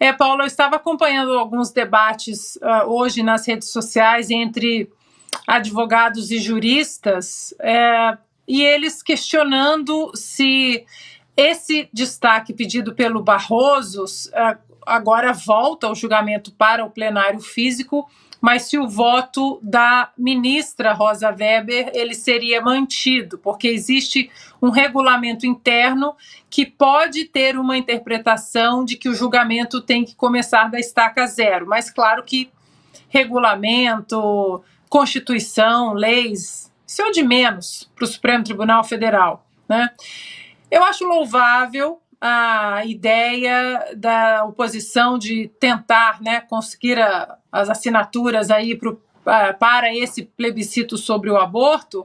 É, Paulo, eu estava acompanhando alguns debates uh, hoje nas redes sociais entre advogados e juristas, é, e eles questionando se esse destaque pedido pelo Barroso uh, ah, agora volta o julgamento para o plenário físico, mas se o voto da ministra Rosa Weber ele seria mantido, porque existe um regulamento interno que pode ter uma interpretação de que o julgamento tem que começar da estaca zero, mas claro que regulamento, constituição, leis, isso é o de menos para o Supremo Tribunal Federal, né? Eu acho louvável a ideia da oposição de tentar né, conseguir a, as assinaturas aí pro, a, para esse plebiscito sobre o aborto.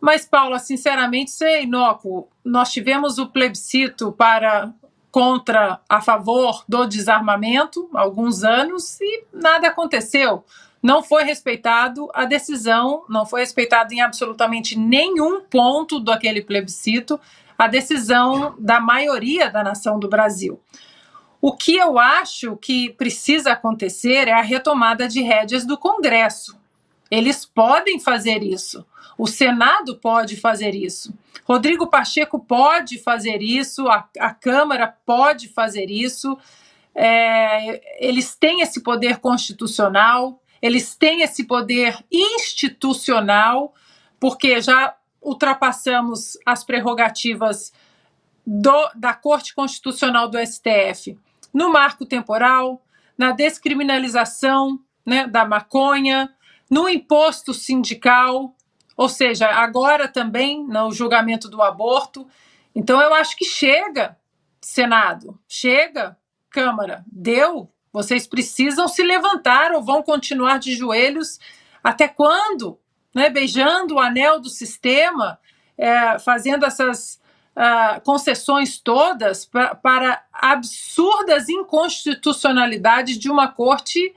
Mas, Paula, sinceramente, isso é inócuo. Nós tivemos o plebiscito para contra a favor do desarmamento há alguns anos e nada aconteceu. Não foi respeitado a decisão, não foi respeitado em absolutamente nenhum ponto daquele plebiscito a decisão da maioria da nação do Brasil. O que eu acho que precisa acontecer é a retomada de rédeas do Congresso. Eles podem fazer isso. O Senado pode fazer isso. Rodrigo Pacheco pode fazer isso. A, a Câmara pode fazer isso. É, eles têm esse poder constitucional, eles têm esse poder institucional, porque já ultrapassamos as prerrogativas do, da Corte Constitucional do STF no marco temporal, na descriminalização né, da maconha, no imposto sindical, ou seja, agora também no né, julgamento do aborto. Então, eu acho que chega, Senado, chega, Câmara, deu. Vocês precisam se levantar ou vão continuar de joelhos. Até quando? né, beijando o anel do sistema, é, fazendo essas uh, concessões todas pra, para absurdas inconstitucionalidades de uma corte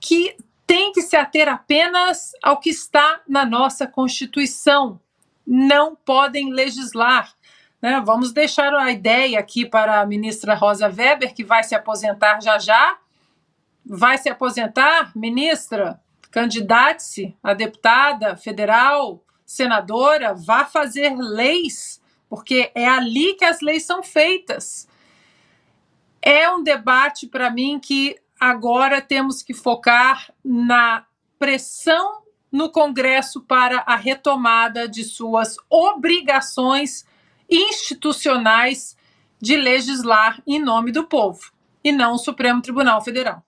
que tem que se ater apenas ao que está na nossa Constituição. Não podem legislar. Né? Vamos deixar a ideia aqui para a ministra Rosa Weber, que vai se aposentar já já. Vai se aposentar, ministra? Candidate-se a deputada federal, senadora, vá fazer leis, porque é ali que as leis são feitas. É um debate, para mim, que agora temos que focar na pressão no Congresso para a retomada de suas obrigações institucionais de legislar em nome do povo, e não o Supremo Tribunal Federal.